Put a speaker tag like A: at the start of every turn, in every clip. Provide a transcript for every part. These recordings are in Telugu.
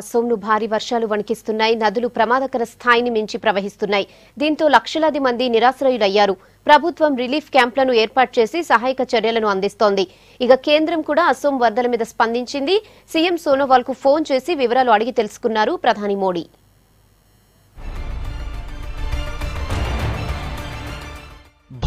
A: అసోంను భారీ వర్షాలు వణికిస్తున్నాయి నదులు ప్రమాదకర స్థాయిని మించి ప్రవహిస్తున్నాయి దీంతో లక్షలాది మంది నిరాశ్రయులయ్యారు ప్రభుత్వం రిలీఫ్ క్యాంపులను ఏర్పాటు చేసి సహాయక చర్యలను అందిస్తోంది ఇక కేంద్రం కూడా అసోం వరదల మీద స్పందించింది సీఎం సోనోవాల్ కు ఫోన్ చేసి వివరాలు అడిగి తెలుసుకున్నారు ప్రధాని మోడీ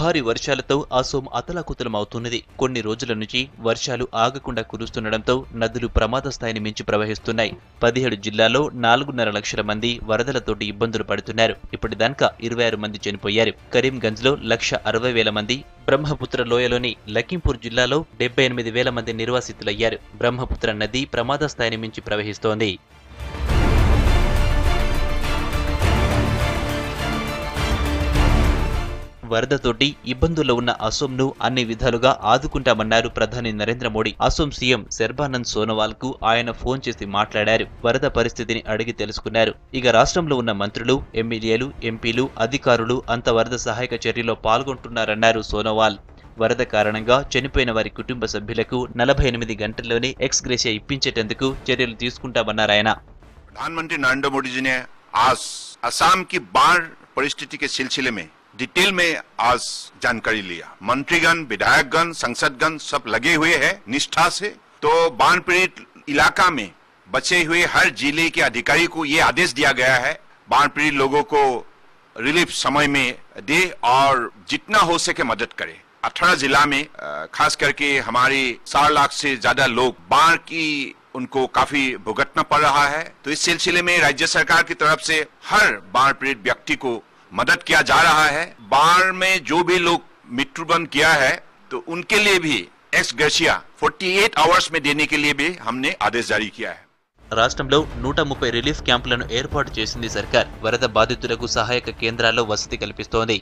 B: భారీ వర్షాలతో అసోం అతలాకుతలమవుతున్నది కొన్ని రోజుల నుంచి వర్షాలు ఆగకుండా కురుస్తుండటంతో నదులు ప్రమాద స్థాయిని మించి ప్రవహిస్తున్నాయి పదిహేడు జిల్లాల్లో నాలుగున్నర లక్షల మంది వరదలతోటి ఇబ్బందులు పడుతున్నారు ఇప్పటిదాకా ఇరవై ఆరు మంది చనిపోయారు కరీంగంజ్లో లక్ష అరవై వేల మంది బ్రహ్మపుత్ర లోయలోని లఖీంపూర్ జిల్లాలో డెబ్బై ఎనిమిది వేల మంది నిర్వాసితులయ్యారు బ్రహ్మపుత్ర నది ప్రమాద స్థాయిని మించి ప్రవహిస్తోంది వరదతోటి ఇబ్బందుల్లో ఉన్న అసోంను అన్ని విధాలుగా ఆదుకుంటామన్నారు ప్రధాని నరేంద్ర మోడీ అసోం సీఎం శర్బానంద్ సోనోవాల్ కు ఆయన ఫోన్ చేసి మాట్లాడారు వరద పరిస్థితిని అడిగి తెలుసుకున్నారు ఇక రాష్ట్రంలో ఉన్న మంత్రులు ఎమ్మెల్యేలు ఎంపీలు అధికారులు అంత వరద సహాయక చర్యలో పాల్గొంటున్నారన్నారు సోనోవాల్ వరద కారణంగా చనిపోయిన వారి కుటుంబ సభ్యులకు నలభై ఎనిమిది గంటల్లోనే ఎక్స్గ్రేషియా ఇప్పించేటందుకు చర్యలు తీసుకుంటామన్నారు ఆయన
C: प्रधानमंत्री नरेंद्र मोदी जी ने आज असम की बाढ़ परिस्थिति के सिलसिले में डिटेल में आज जानकारी लिया मंत्रीगण विधायकगण संसदगण सब लगे हुए हैं निष्ठा से तो बाढ़ पीड़ित इलाका में बचे हुए हर जिले के अधिकारी को ये आदेश दिया गया है बाढ़ पीड़ित लोगों को रिलीफ समय में दे और जितना हो सके मदद करे अठारह जिला में खास करके हमारे चार लाख से ज्यादा लोग बाढ़ की उनको काफी भुगतना पड़ रहा है तो इस सिलसिले में राज्य सरकार की तरफ से हर बाढ़ पीड़ित व्यक्ति को मदद किया जा रहा है बाढ़ में जो भी लोग मृत्यु बंद किया है तो उनके लिए भी एक्स गर्सिया 48 एट आवर्स में देने के लिए भी हमने आदेश जारी किया है
B: राष्ट्र नूट मुफ रिफ् क्यांपर्टे सरकार वरद बाधि सहायक केन्द्र वसति कल